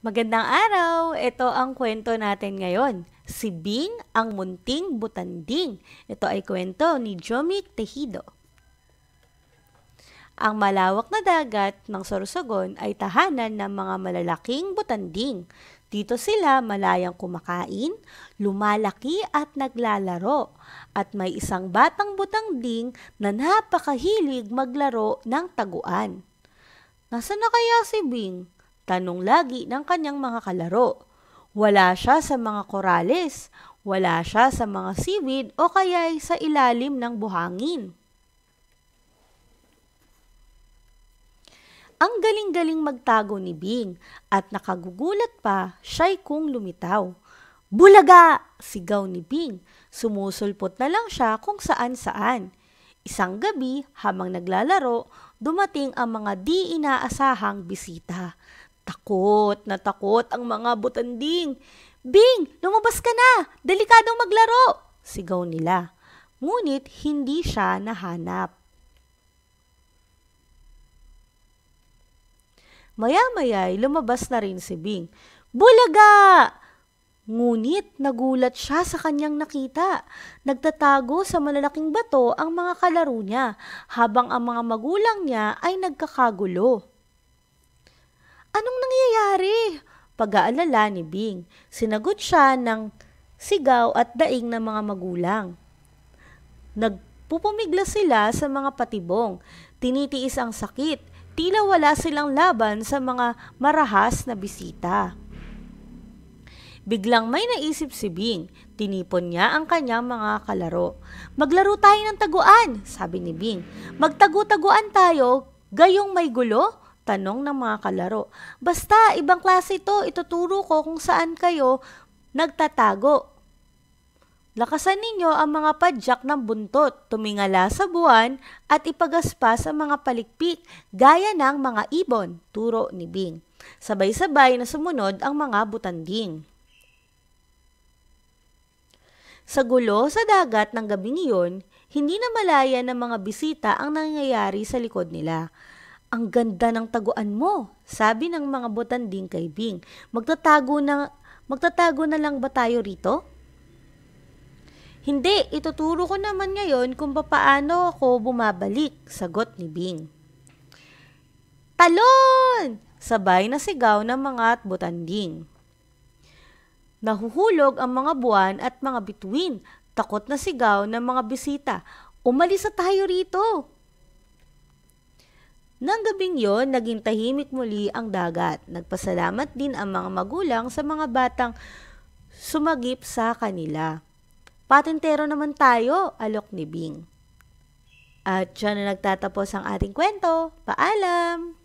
Magandang araw! Ito ang kwento natin ngayon. Si Bing ang munting butanding. Ito ay kwento ni Jomik Tejido. Ang malawak na dagat ng Sorsogon ay tahanan ng mga malalaking butanding. Dito sila malayang kumakain, lumalaki at naglalaro. At may isang batang butanding na napakahilig maglaro ng taguan. Nasaan na kaya si Bing? Tanong lagi ng kanyang mga kalaro. Wala siya sa mga korales, wala siya sa mga seaweed o kaya'y sa ilalim ng buhangin. Ang galing-galing magtago ni Bing at nakagugulat pa siya'y kung lumitaw. Bulaga! sigaw ni Bing. Sumusulpot na lang siya kung saan-saan. Isang gabi, habang naglalaro, dumating ang mga di inaasahang bisita. Takot na takot ang mga butanding. Bing, lumabas ka na! Delikadong maglaro! Sigaw nila. Ngunit hindi siya nahanap. Maya-maya'y lumabas na rin si Bing. Bulaga! Ngunit nagulat siya sa kanyang nakita. Nagtatago sa malalaking bato ang mga kalaro niya habang ang mga magulang niya ay nagkakagulo. Anong nangyayari? Pag-aalala ni Bing. Sinagot siya ng sigaw at daing ng mga magulang. Nagpupumigla sila sa mga patibong. Tinitiis ang sakit. Tila wala silang laban sa mga marahas na bisita. Biglang may naisip si Bing. Tinipon niya ang kanyang mga kalaro. Maglaro tayo ng taguan, sabi ni Bing. Magtagu-taguan tayo, gayong may gulo, tanong ng mga kalaro. Basta, ibang klase ito, ituturo ko kung saan kayo nagtatago. Lakasan ninyo ang mga padyak ng buntot, tumingala sa buwan at ipagaspas ang mga palikpik gaya ng mga ibon, turo ni Bing. Sabay-sabay na sumunod ang mga butanding. Sa gulo sa dagat ng gabing iyon, hindi na malaya ng mga bisita ang nangyayari sa likod nila. Ang ganda ng taguan mo, sabi ng mga botanding kay Bing. Magtatago na, magtatago na lang ba tayo rito? Hindi, ituturo ko naman ngayon kung paano ako bumabalik, sagot ni Bing. Talon! Sabay na sigaw ng mga botanding. Nahuhulog ang mga buwan at mga bituin. Takot na sigaw ng mga bisita. Umalis sa tayo rito! Nang gabing yon, naging tahimik muli ang dagat. Nagpasalamat din ang mga magulang sa mga batang sumagip sa kanila. Patintero naman tayo, alok ni Bing. At dyan na nagtatapos ang ating kwento. Paalam!